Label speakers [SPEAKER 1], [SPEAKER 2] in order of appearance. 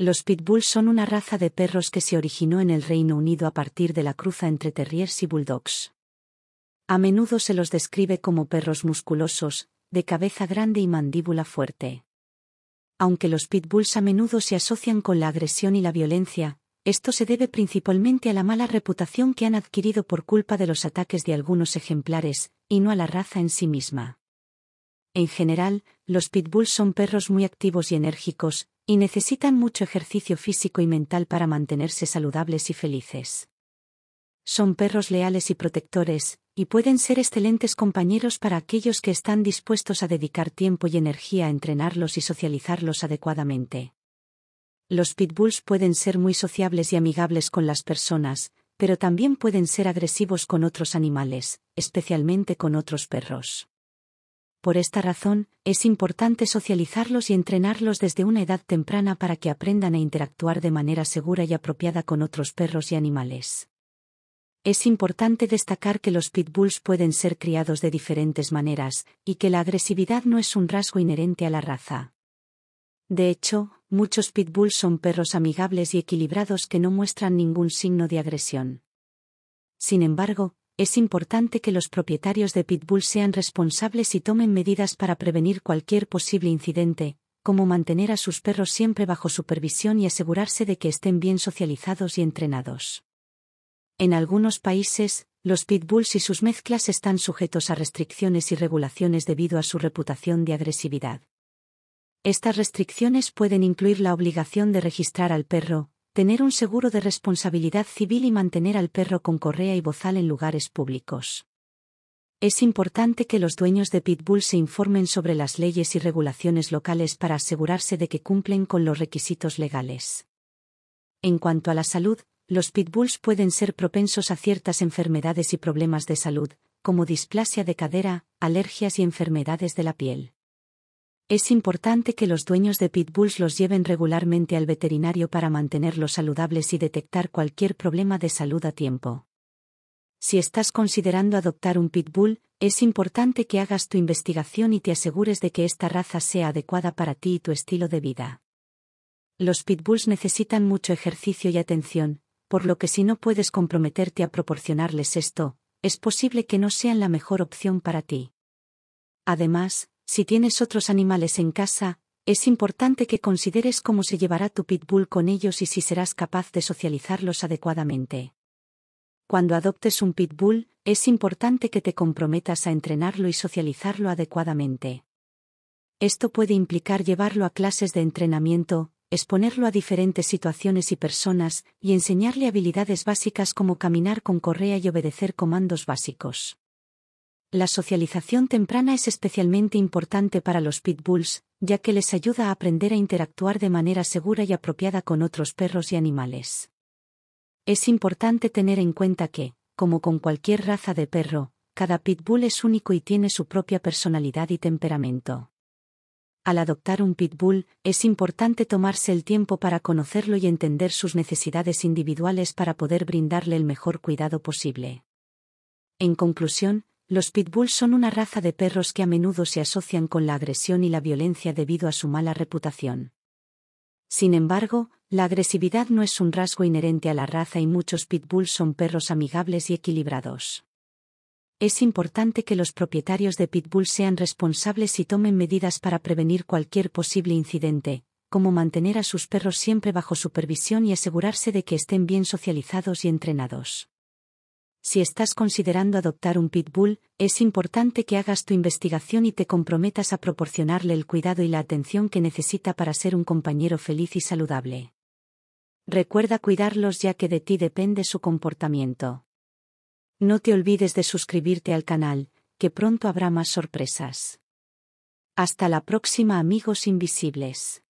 [SPEAKER 1] Los pitbulls son una raza de perros que se originó en el Reino Unido a partir de la cruza entre terriers y bulldogs. A menudo se los describe como perros musculosos, de cabeza grande y mandíbula fuerte. Aunque los pitbulls a menudo se asocian con la agresión y la violencia, esto se debe principalmente a la mala reputación que han adquirido por culpa de los ataques de algunos ejemplares, y no a la raza en sí misma. En general, los pitbulls son perros muy activos y enérgicos, y necesitan mucho ejercicio físico y mental para mantenerse saludables y felices. Son perros leales y protectores, y pueden ser excelentes compañeros para aquellos que están dispuestos a dedicar tiempo y energía a entrenarlos y socializarlos adecuadamente. Los pitbulls pueden ser muy sociables y amigables con las personas, pero también pueden ser agresivos con otros animales, especialmente con otros perros. Por esta razón, es importante socializarlos y entrenarlos desde una edad temprana para que aprendan a interactuar de manera segura y apropiada con otros perros y animales. Es importante destacar que los pitbulls pueden ser criados de diferentes maneras, y que la agresividad no es un rasgo inherente a la raza. De hecho, muchos pitbulls son perros amigables y equilibrados que no muestran ningún signo de agresión. Sin embargo, es importante que los propietarios de Pitbull sean responsables y tomen medidas para prevenir cualquier posible incidente, como mantener a sus perros siempre bajo supervisión y asegurarse de que estén bien socializados y entrenados. En algunos países, los pitbulls y sus mezclas están sujetos a restricciones y regulaciones debido a su reputación de agresividad. Estas restricciones pueden incluir la obligación de registrar al perro, tener un seguro de responsabilidad civil y mantener al perro con correa y bozal en lugares públicos. Es importante que los dueños de Pitbull se informen sobre las leyes y regulaciones locales para asegurarse de que cumplen con los requisitos legales. En cuanto a la salud, los Pitbulls pueden ser propensos a ciertas enfermedades y problemas de salud, como displasia de cadera, alergias y enfermedades de la piel. Es importante que los dueños de pitbulls los lleven regularmente al veterinario para mantenerlos saludables y detectar cualquier problema de salud a tiempo. Si estás considerando adoptar un pitbull, es importante que hagas tu investigación y te asegures de que esta raza sea adecuada para ti y tu estilo de vida. Los pitbulls necesitan mucho ejercicio y atención, por lo que si no puedes comprometerte a proporcionarles esto, es posible que no sean la mejor opción para ti. Además, si tienes otros animales en casa, es importante que consideres cómo se llevará tu pitbull con ellos y si serás capaz de socializarlos adecuadamente. Cuando adoptes un pitbull, es importante que te comprometas a entrenarlo y socializarlo adecuadamente. Esto puede implicar llevarlo a clases de entrenamiento, exponerlo a diferentes situaciones y personas, y enseñarle habilidades básicas como caminar con correa y obedecer comandos básicos. La socialización temprana es especialmente importante para los pitbulls, ya que les ayuda a aprender a interactuar de manera segura y apropiada con otros perros y animales. Es importante tener en cuenta que, como con cualquier raza de perro, cada pitbull es único y tiene su propia personalidad y temperamento. Al adoptar un pitbull, es importante tomarse el tiempo para conocerlo y entender sus necesidades individuales para poder brindarle el mejor cuidado posible. En conclusión, los pitbulls son una raza de perros que a menudo se asocian con la agresión y la violencia debido a su mala reputación. Sin embargo, la agresividad no es un rasgo inherente a la raza y muchos pitbulls son perros amigables y equilibrados. Es importante que los propietarios de pitbull sean responsables y tomen medidas para prevenir cualquier posible incidente, como mantener a sus perros siempre bajo supervisión y asegurarse de que estén bien socializados y entrenados si estás considerando adoptar un pitbull, es importante que hagas tu investigación y te comprometas a proporcionarle el cuidado y la atención que necesita para ser un compañero feliz y saludable. Recuerda cuidarlos ya que de ti depende su comportamiento. No te olvides de suscribirte al canal, que pronto habrá más sorpresas. Hasta la próxima amigos invisibles.